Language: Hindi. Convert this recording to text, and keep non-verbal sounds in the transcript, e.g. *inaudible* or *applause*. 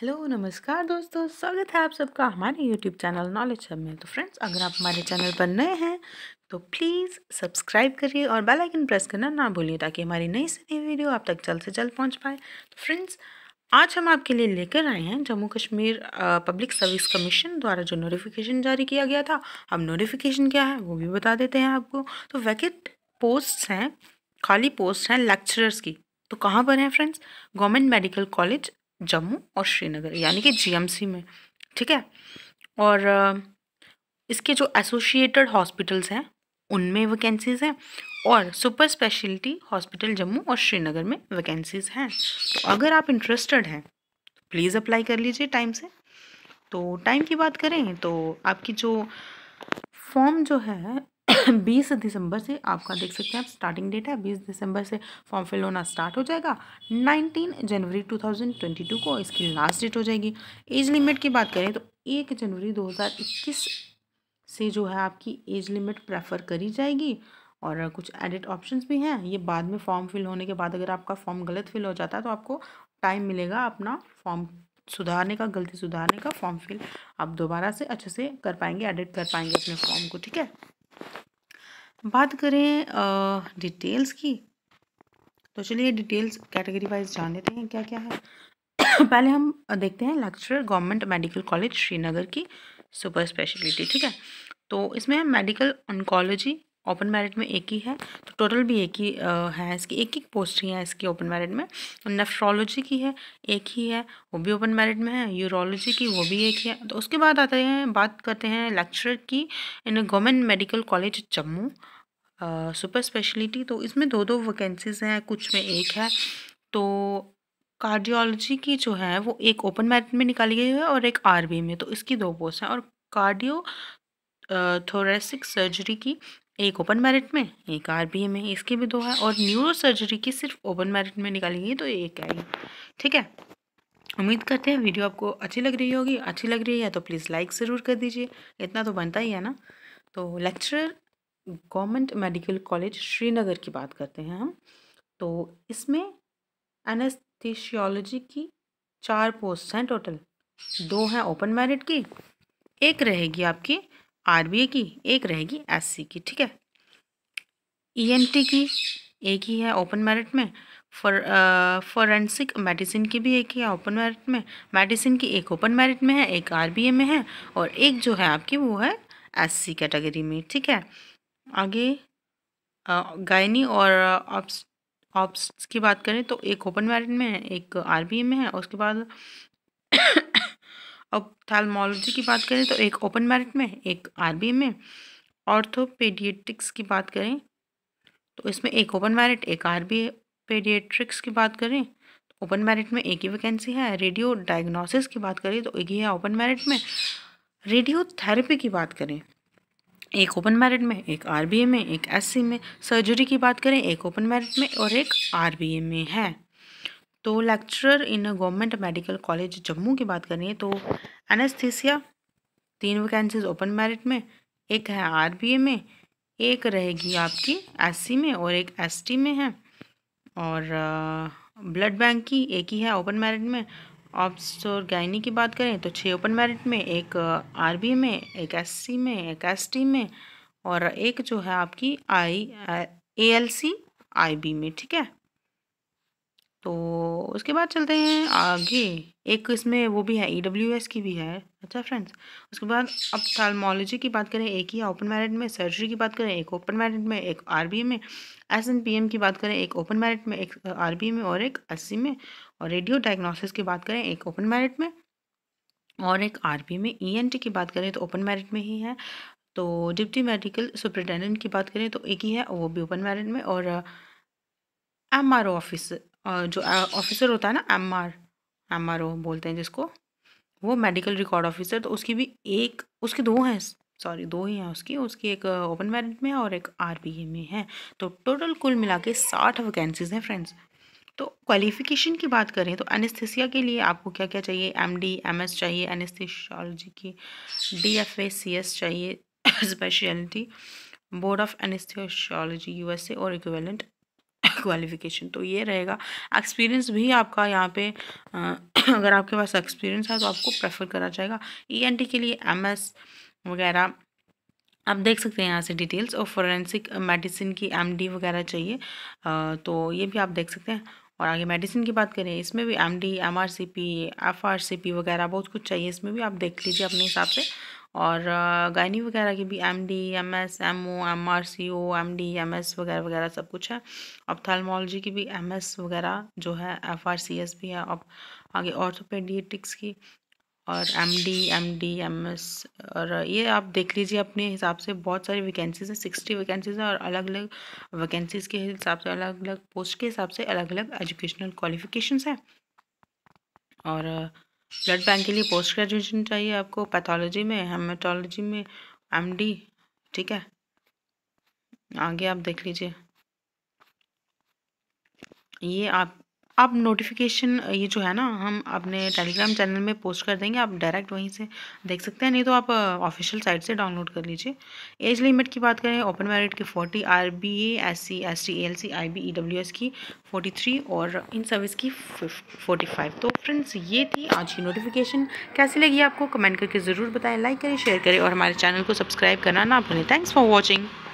हेलो नमस्कार दोस्तों स्वागत है आप सबका हमारे यूट्यूब चैनल नॉलेज हब में तो फ्रेंड्स अगर आप हमारे चैनल पर नए हैं तो प्लीज़ सब्सक्राइब करिए और बेल आइकन प्रेस करना ना भूलिए ताकि हमारी नई से नई वीडियो आप तक जल्द से जल्द पहुंच पाए तो फ्रेंड्स आज हम आपके लिए लेकर आए हैं Jammu Kashmir public service commission द्वारा जो नोटिफिकेशन जारी किया गया था अब नोटिफिकेशन क्या है वो भी बता देते हैं आपको तो वैकेट पोस्ट हैं खाली पोस्ट हैं लेक्चरर्स की तो कहाँ पर हैं friends government medical college Jammu और श्रीनगर यानी कि जीएमसी में ठीक है और इसके जो एसोसिएटेड हॉस्पिटल्स हैं उनमें वैकेंसीज़ हैं और सुपर स्पेशलिटी हॉस्पिटल जम्मू और श्रीनगर में वैकेंसीज़ हैं तो अगर आप इंटरेस्टेड हैं तो प्लीज़ अप्लाई कर लीजिए टाइम से तो टाइम की बात करें तो आपकी जो फॉर्म जो है *coughs* बीस दिसंबर से आपका देख सकते हैं आप स्टार्टिंग डेट है बीस दिसंबर से फॉर्म फिल होना स्टार्ट हो जाएगा नाइनटीन जनवरी टू थाउजेंड ट्वेंटी टू को इसकी लास्ट डेट हो जाएगी एज लिमिट की बात करें तो एक जनवरी दो हज़ार इक्कीस से जो है आपकी एज लिमिट प्रेफर करी जाएगी और कुछ एडिट ऑप्शंस भी हैं ये बाद में फॉर्म फिल होने के बाद अगर आपका फॉर्म गलत फिल हो जाता है तो आपको टाइम मिलेगा अपना फॉर्म सुधारने का गलती सुधारने का फॉर्म फिल आप दोबारा से अच्छे से कर पाएंगे एडिट कर पाएंगे अपने फॉर्म को ठीक है बात करें डिटेल्स की तो चलिए डिटेल्स कैटेगरी वाइज जान लेते हैं क्या क्या है *coughs* पहले हम देखते हैं lecture government medical college Srinagar की सुपर स्पेशलिटी ठीक है तो इसमें मेडिकल ऑनकोलॉजी ओपन मैरिट में एक ही है तो टोटल भी एक ही है इसकी एक एक पोस्ट ही है इसकी ओपन मैरिट में नेफ्रोलॉजी की है एक ही है वो भी ओपन मैरिट में है यूरोलॉजी की वो भी एक ही है तो उसके बाद आते हैं बात करते हैं लेक्चर की in government medical college Jammu super speciality तो इसमें दो दो वैकेंसीज हैं कुछ में एक है तो कार्डियोलॉजी की जो है वो एक ओपन मैरिट में निकाली गई है और एक आर में तो इसकी दो पोस्ट हैं और कार्डियो थोरेसिक सर्जरी की एक ओपन मेरिट में एक आर बी ए में इसके भी दो है और न्यूरो सर्जरी की सिर्फ ओपन मेरिट में निकाली गई तो एक आएगी ठीक है उम्मीद करते हैं वीडियो आपको अच्छी लग रही होगी अच्छी लग रही है तो प्लीज़ लाइक ज़रूर कर दीजिए इतना तो बनता ही है ना तो lecturer government medical college Srinagar की बात करते हैं हम तो इसमें एनेस्थिशियोलॉजी की चार पोस्ट हैं टोटल दो हैं ओपन मेरिट की एक रहेगी आपकी आरबीए की एक रहेगी एससी की ठीक है ईएनटी e की एक ही है ओपन मेरिट में फॉर फॉरेंसिक मेडिसिन की भी एक ही है ओपन मेरिट में मेडिसिन की एक ओपन मेरिट में है एक आरबीए में है और एक जो है आपकी वो है एससी कैटेगरी में ठीक है आगे गायनी और ऑप्स ऑप्स की बात करें तो एक ओपन मेरिट में है एक आरबीए में है उसके बाद ऑप्थालमोलॉजी की बात करें तो एक ओपन मेरिट में एक आरबी में ऑर्थोपेडिएट्रिक्स की बात करें तो इसमें एक ओपन मेरिट एक आरबी पेडिएट्रिक्स की बात करें तो ओपन मेरिट में एक ही वैकेंसी है रेडियो डायग्नोसिस की बात करें तो एक ही है ओपन मेरिट में रेडियो थेरेपी की बात करें एक ओपन मेरिट में एक आरबीए में एक एससी में सर्जरी की बात करें एक ओपन मेरिट में और एक आरबीए में है तो lecturer in government medical college Jammu की बात करें तो एनेस्थीसिया तीन वैकेंसीज ओपन मेरिट में एक है आरबीए में एक रहेगी आपकी एससी में और एक एसटी में है और ब्लड बैंक की एक ही है ओपन मेरिट में ऑप्सोर गायनी की बात करें तो छः ओपन मेरिट में एक आरबीए में एक एससी में एक एसटी में और एक जो है आपकी आई एएलसी आईबी में ठीक है तो उसके बाद चलते हैं आगे एक इसमें वो भी है ई e की भी है अच्छा फ्रेंड्स उसके बाद अब थर्मोलॉजी की बात करें एक ही ओपन मैरिट में सर्जरी की बात करें एक ओपन मैरिट में एक आर में एस एन पी एम की बात करें एक ओपन मैरिट में एक आर में और एक एस में और रेडियो डायग्नोसिस की बात करें एक ओपन मैरिट में और एक आर में ईएनटी e की बात करें तो ओपन मैरिट में ही है तो डिप्टी मेडिकल सुप्रिटेंडेंट की बात करें तो एक ही है वो भी ओपन मैरिट में और एम आर ओ ऑफिस जो ऑफिसर होता है ना M R M R O बोलते हैं जिसको वो मेडिकल रिकॉर्ड ऑफिसर तो उसकी भी एक उसके दो हैं सॉरी दो ही हैं उसकी उसकी एक ओपन मैरिट में है और एक आर में है तो टोटल कुल मिला के साठ वैकेंसीज हैं फ्रेंड्स तो क्वालिफिकेशन की बात करें तो एनेस्थिसिया के लिए आपको क्या क्या चाहिए एम डी एम एस चाहिए एनेस्थिशोलॉजी की D F A C S चाहिए speciality board of anaesthesiology USA और इक्वेलेंट क्वालिफिकेशन तो ये रहेगा एक्सपीरियंस भी आपका यहाँ पे *clears throat* अगर आपके पास एक्सपीरियंस है तो आपको प्रेफर करा जाएगा ई के लिए एम वगैरह आप देख सकते हैं यहाँ से डिटेल्स और फोरेंसिक मेडिसिन की एमडी वगैरह चाहिए तो ये भी आप देख सकते हैं और आगे मेडिसिन की बात करें इसमें भी M D M R C P F R C P वगैरह बहुत कुछ चाहिए इसमें भी आप देख लीजिए अपने हिसाब से और गायनी वगैरह की भी M D M S M O M R C O M D M S वगैरह वगैरह सब कुछ है अब थर्मोलॉजी की भी एम एस वगैरह जो है एफ आर सी एस भी है अब आगे ऑर्थोपेडिएटिक्स की और M D M D M S और ये आप देख लीजिए अपने हिसाब से बहुत सारी वैकेंसीज हैं सिक्सटी वैकेंसीज हैं और अलग अलग वैकेंसीज़ के हिसाब से अलग अलग पोस्ट के हिसाब से अलग अलग एजुकेशनल क्वालिफिकेशंस हैं और ब्लड बैंक के लिए पोस्ट ग्रेजुएशन चाहिए आपको पैथोलॉजी में हेमाटोलॉजी में एम डी ठीक है आगे आप देख लीजिए ये आप आप नोटिफिकेशन ये जो है ना हम अपने टेलीग्राम चैनल में पोस्ट कर देंगे आप डायरेक्ट वहीं से देख सकते हैं नहीं तो आप ऑफिशियल साइट से डाउनलोड कर लीजिए एज लिमिट की बात करें ओपन मेरिट की forty R B A S C S T L C I B E W S की फोर्टी थ्री और इन सर्विस की फोर्टी फाइव तो फ्रेंड्स ये थी आज की नोटिफिकेशन कैसी लगी आपको कमेंट करके ज़रूर बताएँ लाइक करें शेयर करें और हमारे चैनल को सब्सक्राइब करना ना भूलें थैंक्स फॉर वॉचिंग